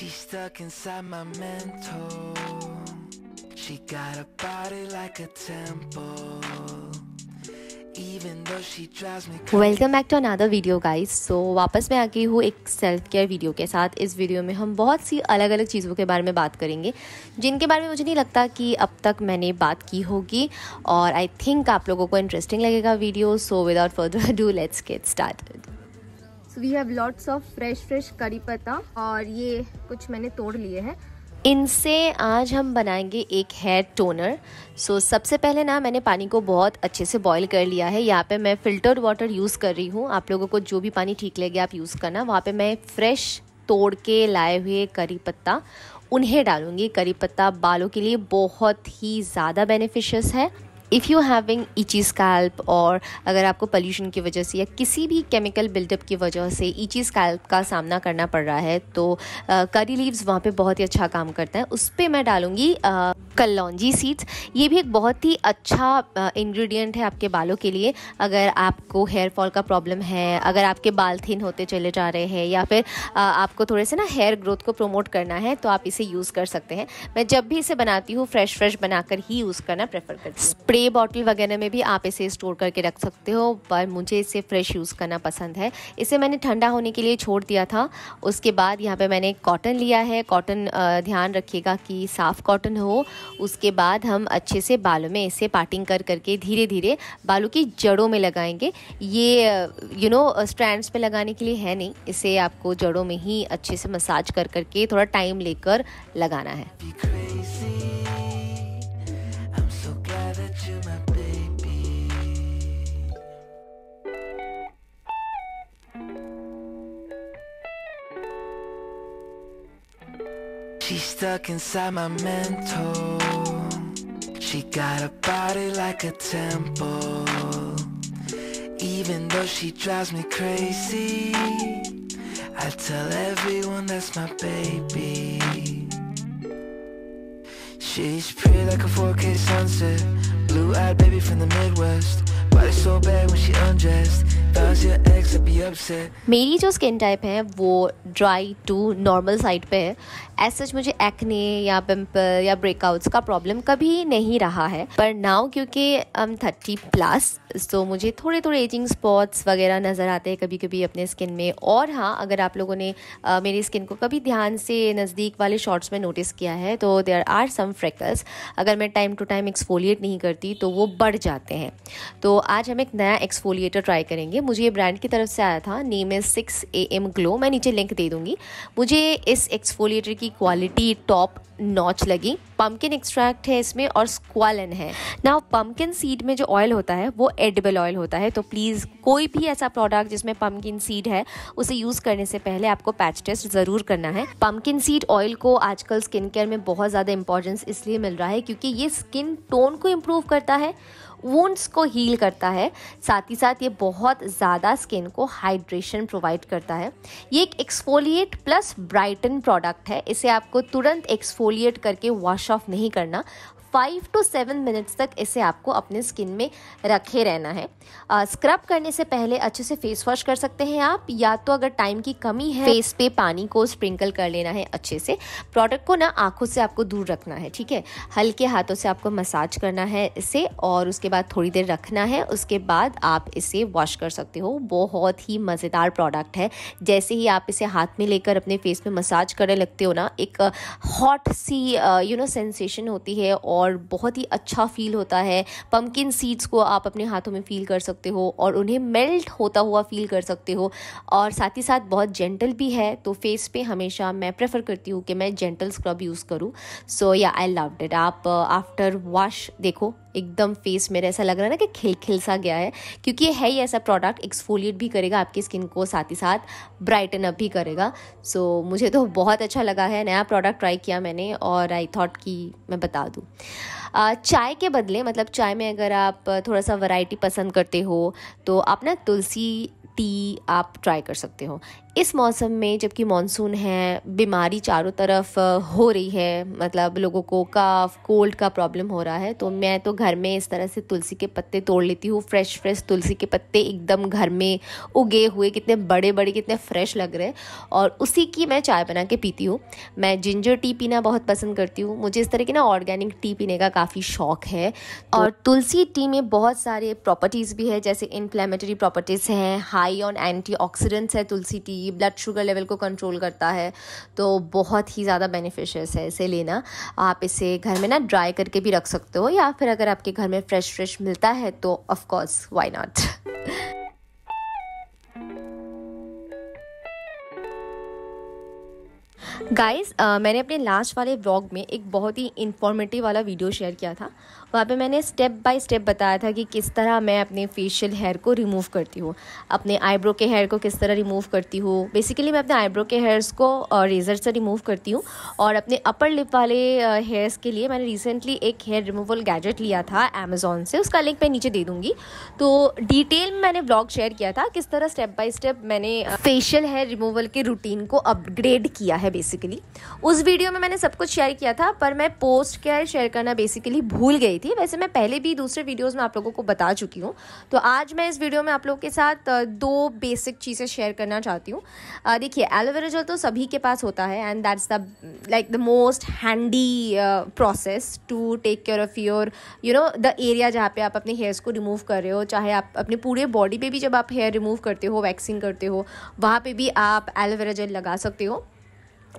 She's stuck inside my mental She got a body like a temple welcome back to another video guys so वापस मैं आ गई हूँ एक self care video के साथ इस वीडियो में हम बहुत सी अलग अलग चीज़ों के बारे में बात करेंगे जिनके बारे में मुझे नहीं लगता कि अब तक मैंने बात की होगी और आई थिंक आप लोगों को इंटरेस्टिंग लगेगा video so without further do let's get started so we have lots of fresh fresh करी पत्ता और ये कुछ मैंने तोड़ लिए हैं इनसे आज हम बनाएंगे एक हेयर टोनर सो so, सबसे पहले ना मैंने पानी को बहुत अच्छे से बॉईल कर लिया है यहाँ पे मैं फ़िल्टर्ड वाटर यूज़ कर रही हूँ आप लोगों को जो भी पानी ठीक लगे आप यूज़ करना वहाँ पे मैं फ्रेश तोड़ के लाए हुए करी पत्ता उन्हें डालूँगी करी पत्ता बालों के लिए बहुत ही ज़्यादा बेनिफिशियस है if you having itchy scalp और अगर आपको पोल्यूशन की वजह से या किसी भी केमिकल बिल्डअप की वजह से ईची e स्कैल्प का सामना करना पड़ रहा है तो करी लीव्स वहाँ पे बहुत ही अच्छा काम करता है उस पर मैं डालूँगी कलौजी सीड्स ये भी एक बहुत ही अच्छा इंग्रेडिएंट है आपके बालों के लिए अगर आपको हेयर फॉल का प्रॉब्लम है अगर आपके बाल थिन होते चले जा रहे हैं या फिर आ, आपको थोड़े से ना हेयर ग्रोथ को प्रमोट करना है तो आप इसे यूज़ कर सकते हैं मैं जब भी इसे बनाती हूँ फ्रेश फ्रेश बनाकर ही यूज़ करना प्रेफर करती हूँ स्प्रे बॉटल वगैरह में भी आप इसे स्टोर करके रख सकते हो पर मुझे इसे फ्रेश यूज़ करना पसंद है इसे मैंने ठंडा होने के लिए छोड़ दिया था उसके बाद यहाँ पे मैंने कॉटन लिया है कॉटन ध्यान रखिएगा कि साफ़ कॉटन हो उसके बाद हम अच्छे से बालों में इसे पार्टिंग कर करके धीरे धीरे बालों की जड़ों में लगाएंगे ये यू नो स्ट्रैंड्स पे लगाने के लिए है नहीं इसे आपको जड़ों में ही अच्छे से मसाज कर करके थोड़ा टाइम लेकर लगाना है She's stuck inside my mental She got a body like a temple Even though she drives me crazy I tell everyone that's my baby She's pretty like a 4K sunset Blue-eyed baby from the Midwest मेरी जो skin type है वो dry to normal side पे है as such मुझे acne या pimple या breakouts का प्रॉब्लम कभी नहीं रहा है पर नाउ क्योंकि हम थर्टी प्लस तो मुझे थोड़े थोड़े एजिंग स्पॉट्स वगैरह नज़र आते हैं कभी कभी अपने स्किन में और हाँ अगर आप लोगों ने आ, मेरी स्किन को कभी ध्यान से नज़दीक वाले शॉर्ट्स में नोटिस किया है तो देर आर सम फ्रेकल्स अगर मैं टाइम टू टाइम एक्सफोलिएट नहीं करती तो वो बढ़ जाते हैं तो आज आज हम एक नया एक्सफोलिएटर ट्राई करेंगे मुझे ये ब्रांड की तरफ से आया था name as six A M glow मैं नीचे लिंक दे दूँगी मुझे इस एक्सफोलिएटर की क्वालिटी टॉप नॉच लगी पम्पकिन एक्सट्रैक्ट है इसमें और स्क्वालन है ना पम्पकिन सीड में जो ऑयल होता है वो एडिबल ऑयल होता है तो प्लीज़ कोई भी ऐसा प्रोडक्ट जिसमें पम्पकिन सीड है उसे यूज़ करने से पहले आपको पैच टेस्ट ज़रूर करना है पम्पकिन सीड ऑयल को आजकल स्किन केयर में बहुत ज़्यादा इंपॉर्टेंस इसलिए मिल रहा है क्योंकि ये स्किन टोन को इम्प्रूव करता है वूंड्स को हील करता है साथ ही साथ ये बहुत ज़्यादा स्किन को हाइड्रेशन प्रोवाइड करता है ये एक एक्सफोलिएट प्लस ब्राइटन प्रोडक्ट है इसे आपको तुरंत एक्सफोलिएट करके वॉश ऑफ नहीं करना फाइव टू सेवन मिनट्स तक इसे आपको अपने स्किन में रखे रहना है स्क्रब करने से पहले अच्छे से फेस वॉश कर सकते हैं आप या तो अगर टाइम की कमी है फेस पे पानी को स्प्रिंकल कर लेना है अच्छे से प्रोडक्ट को ना आंखों से आपको दूर रखना है ठीक है हल्के हाथों से आपको मसाज करना है इसे और उसके बाद थोड़ी देर रखना है उसके बाद आप इसे वॉश कर सकते हो बहुत ही मज़ेदार प्रोडक्ट है जैसे ही आप इसे हाथ में लेकर अपने फेस में मसाज करने लगते हो ना एक हॉट सी यू नो सेंसेशन होती है और और बहुत ही अच्छा फील होता है पम्पकिन सीड्स को आप अपने हाथों में फ़ील कर सकते हो और उन्हें मेल्ट होता हुआ फ़ील कर सकते हो और साथ ही साथ बहुत जेंटल भी है तो फेस पे हमेशा मैं प्रेफर करती हूँ कि मैं जेंटल स्क्रब यूज़ करूँ सो या आई लव डिट आप आफ्टर uh, वॉश देखो एकदम फेस मेरे ऐसा लग रहा है ना कि खिल खिल सा गया है क्योंकि ये है ही ऐसा प्रोडक्ट एक्सफोलिएट भी करेगा आपकी स्किन को साथ ही साथ ब्राइटन अप भी करेगा सो so, मुझे तो बहुत अच्छा लगा है नया प्रोडक्ट ट्राई किया मैंने और आई थॉट कि मैं बता दूँ चाय के बदले मतलब चाय में अगर आप थोड़ा सा वैरायटी पसंद करते हो तो आप ना तुलसी टी आप ट्राई कर सकते हो इस मौसम में जबकि मानसून है बीमारी चारों तरफ हो रही है मतलब लोगों को काफ कोल्ड का प्रॉब्लम हो रहा है तो मैं तो घर में इस तरह से तुलसी के पत्ते तोड़ लेती हूँ फ्रेश फ्रेश तुलसी के पत्ते एकदम घर में उगे हुए कितने बड़े बड़े कितने फ्रेश लग रहे हैं और उसी की मैं चाय बना के पीती हूँ मैं जिंजर टी पीना बहुत पसंद करती हूँ मुझे इस तरह की ना ऑर्गेनिक टी पीने का काफ़ी शौक है और तो तुलसी टी में बहुत सारे प्रॉपर्टीज़ भी है जैसे इन्फ्लेमेटरी प्रॉपर्टीज़ हैं हाई ऑन एंटी है तुलसी टी भी ब्लड शुगर लेवल को कंट्रोल करता है तो बहुत ही ज़्यादा बेनिफिशियस है इसे लेना आप इसे घर में ना ड्राई करके भी रख सकते हो या फिर अगर आपके घर में फ्रेश फ्रेश मिलता है तो of course why not guys uh, मैंने अपने लास्ट वाले व्लॉग में एक बहुत ही इन्फॉर्मेटिव वाला वीडियो शेयर किया था वहाँ पे मैंने स्टेप बाय स्टेप बताया था कि किस तरह मैं अपने फेशियल हेयर को रिमूव करती हूँ अपने आईब्रो के हेयर को किस तरह रिमूव करती हूँ बेसिकली मैं अपने आईब्रो के हेयर्स को रेजर से रिमूव करती हूँ और अपने अपर लिप वाले हेयर्स के लिए मैंने रिसेंटली एक हेयर रिमूवल गैजेट लिया था अमेज़ोन से उसका लिंक मैं नीचे दे दूँगी तो डिटेल में मैंने ब्लॉग शेयर किया था किस तरह स्टेप बाय स्टेप मैंने फेशियल हेयर रिमूवल के रूटीन को अपग्रेड किया है बेसिकली उस वीडियो में मैंने सब कुछ शेयर किया था पर मैं पोस्ट केयर शेयर करना बेसिकली भूल गई थी वैसे मैं पहले भी दूसरे वीडियोस में आप लोगों को बता चुकी हूँ तो आज मैं इस वीडियो में आप लोगों के साथ दो बेसिक चीज़ें शेयर करना चाहती हूँ देखिए एलोवेरा जेल तो सभी के पास होता है and that's the like the most handy process to take care of your you know the area जहाँ पे आप अपने हेयर्स को रिमूव कर रहे हो चाहे आप अपने पूरे बॉडी पे भी जब आप हेयर रिमूव करते हो वैक्सिंग करते हो वहाँ पे भी आप एलोवेरा जेल लगा सकते हो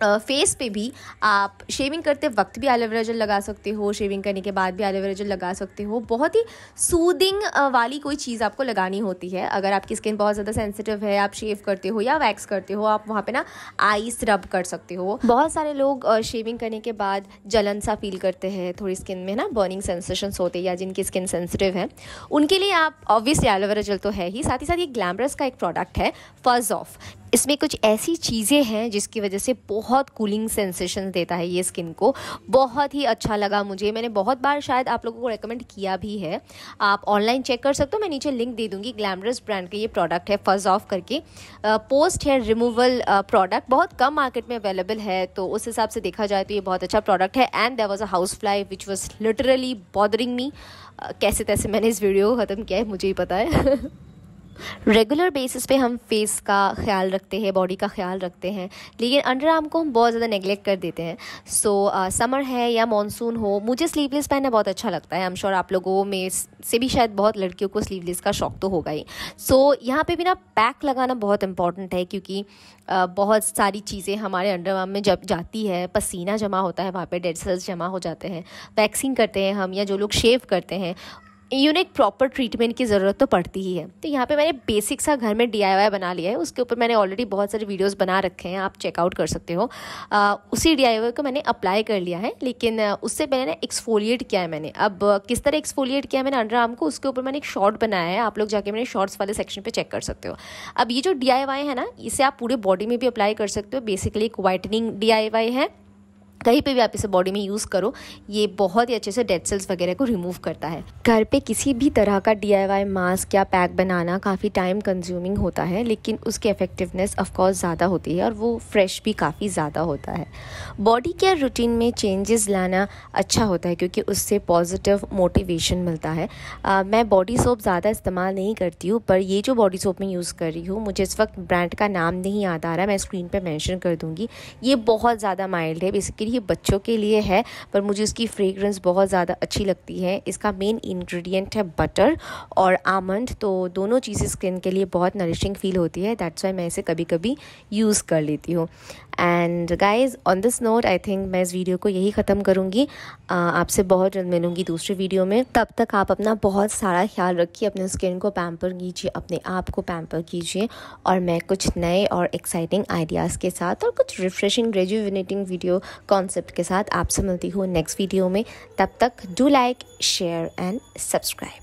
फेस पे भी आप शेविंग करते वक्त भी एलोवेरा जल लगा सकते हो शेविंग करने के बाद भी एलोवेरा जल लगा सकते हो बहुत ही सूदिंग वाली कोई चीज़ आपको लगानी होती है अगर आपकी स्किन बहुत ज़्यादा सेंसिटिव है आप शेव करते हो या वैक्स करते हो आप वहाँ पे ना आइस रब कर सकते हो बहुत सारे लोग शेविंग करने के बाद जलन सा फील करते हैं थोड़ी स्किन में ना बर्निंग सेंसेशंस होते हैं या जिनकी स्किन सेंसिटिव है उनके लिए आप ऑब्वियसली एलोवेरा जल तो है ही साथ ही साथ ये ग्लैमरस का एक प्रोडक्ट है फर्ज ऑफ इसमें कुछ ऐसी चीज़ें हैं जिसकी वजह से बहुत कूलिंग सेंसेशन देता है ये स्किन को बहुत ही अच्छा लगा मुझे मैंने बहुत बार शायद आप लोगों को रेकमेंड किया भी है आप ऑनलाइन चेक कर सकते हो मैं नीचे लिंक दे दूँगी ग्लैमरस ब्रांड का ये प्रोडक्ट है फर्ज ऑफ करके पोस्ट हेयर रिमूवल प्रोडक्ट बहुत कम मार्केट में अवेलेबल है तो उस हिसाब से देखा जाए तो ये बहुत अच्छा प्रोडक्ट है and there was a house fly which was literally bothering me कैसे तैसे मैंने इस वीडियो को ख़त्म किया है मुझे ही पता है रेगुलर बेसिस पे हम फेस का ख्याल रखते हैं बॉडी का ख्याल रखते हैं लेकिन अंडर आर्म को हम बहुत ज़्यादा नेगलेक्ट कर देते हैं सो so, समर uh, है या मानसून हो मुझे स्लीवलेस पहनना बहुत अच्छा लगता है आई एम श्योर आप लोगों में से भी शायद बहुत लड़कियों को स्लीवलेस का शौक तो होगा ही सो so, यहाँ पे भी ना पैक लगाना बहुत इंपॉर्टेंट है क्योंकि uh, बहुत सारी चीज़ें हमारे अंडर आर्म में जब जाती है पसीना जमा होता है वहाँ पर डेड सेल्स जमा हो जाते हैं वैक्सिंग करते हैं हम या जो लोग शेव करते हैं यूनिक प्रॉपर ट्रीटमेंट की ज़रूरत तो पड़ती ही है तो यहाँ पे मैंने बेसिक सा घर में डी बना लिया है उसके ऊपर मैंने ऑलरेडी बहुत सारे वीडियोस बना रखे हैं आप चेकआउट कर सकते हो आ, उसी डी को मैंने अप्लाई कर लिया है लेकिन उससे पहले ना एक्सफोलिएट किया है मैंने अब किस तरह एक्सफोलिएट किया है मैंने अंडर आर्म को उसके ऊपर मैंने एक शॉर्ट बनाया है आप लोग जाके मेरे शॉर्ट्स वाले सेक्शन पर चेक कर सकते हो अब ये जो डी है ना इसे आप पूरे बॉडी में भी अप्लाई कर सकते हो बेसिकली एक वाइटनिंग डी है कहीं पे भी आप इसे बॉडी में यूज़ करो ये बहुत ही अच्छे से डेड सेल्स वगैरह को रिमूव करता है घर पे किसी भी तरह का डीआईवाई मास्क या पैक बनाना काफ़ी टाइम कंज्यूमिंग होता है लेकिन उसकी इफेक्टिवनेस ऑफकोर्स ज़्यादा होती है और वो फ्रेश भी काफ़ी ज़्यादा होता है बॉडी केयर रूटीन में चेंजेस लाना अच्छा होता है क्योंकि उससे पॉजिटिव मोटिवेशन मिलता है आ, मैं बॉडी सोप ज़्यादा इस्तेमाल नहीं करती हूँ पर ये जो बॉडी सोप मैं यूज़ कर रही हूँ मुझे इस वक्त ब्रांड का नाम नहीं याद आ रहा मैं स्क्रीन पर मैंशन कर दूँगी ये बहुत ज़्यादा माइल्ड है बेसिकली ये बच्चों के लिए है पर मुझे उसकी फ्रेगरेंस बहुत ज़्यादा अच्छी लगती है इसका मेन इंग्रेडिएंट है बटर और आमंड तो दोनों चीज़ें स्किन के लिए बहुत नरिशिंग फील होती है दैट्स वाई मैं इसे कभी कभी यूज़ कर लेती हूँ and guys on this note I think मैं इस वीडियो को यही ख़त्म करूँगी आपसे बहुत जल्द मिलूंगी दूसरी वीडियो में तब तक आप अपना बहुत सारा ख्याल रखिए अपने स्किन को पैम्पर कीजिए अपने आप को पैम्पर कीजिए और मैं कुछ नए और एक्साइटिंग आइडियाज़ के साथ और कुछ रिफ्रेशिंग रेजुविनेटिंग वीडियो कॉन्सेप्ट के साथ आपसे मिलती हूँ नेक्स्ट वीडियो में तब तक do like share and subscribe